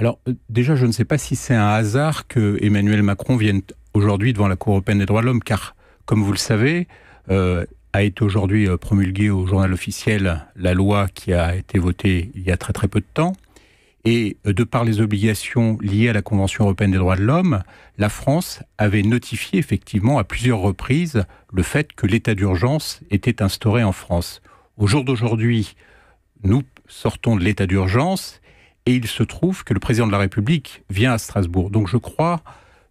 Alors euh, déjà, je ne sais pas si c'est un hasard que Emmanuel Macron vienne aujourd'hui devant la Cour européenne des droits de l'homme, car, comme vous le savez, euh, a été aujourd'hui euh, promulguée au journal officiel la loi qui a été votée il y a très très peu de temps. Et de par les obligations liées à la Convention européenne des droits de l'homme, la France avait notifié effectivement à plusieurs reprises le fait que l'état d'urgence était instauré en France. Au jour d'aujourd'hui, nous sortons de l'état d'urgence et il se trouve que le président de la République vient à Strasbourg. Donc je crois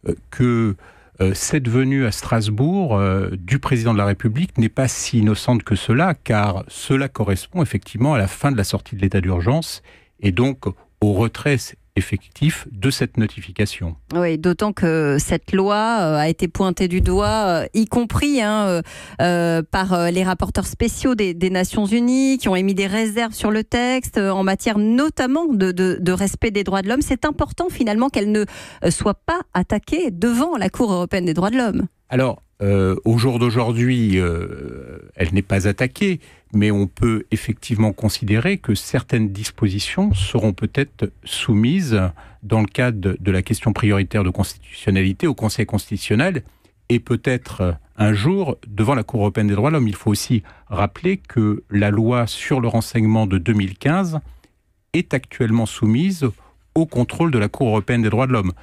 euh, que euh, cette venue à Strasbourg euh, du président de la République n'est pas si innocente que cela, car cela correspond effectivement à la fin de la sortie de l'état d'urgence et donc au retrait effectif de cette notification. Oui, d'autant que cette loi euh, a été pointée du doigt, euh, y compris hein, euh, par les rapporteurs spéciaux des, Nations Unies, qui ont émis des réserves sur le texte, en matière notamment de, respect des droits de l'homme. C'est important finalement qu'elle ne soit pas attaquée devant la Cour européenne des droits de l'homme. Alors, au jour d'aujourd'hui, elle n'est pas attaquée, mais on peut effectivement considérer que certaines dispositions seront peut-être soumises, dans le cadre de la question prioritaire de constitutionnalité, au Conseil constitutionnel et peut-être un jour devant la Cour européenne des droits de l'homme. Il faut aussi rappeler que la loi sur le renseignement de 2015 est actuellement soumise au contrôle de la Cour européenne des droits de l'homme.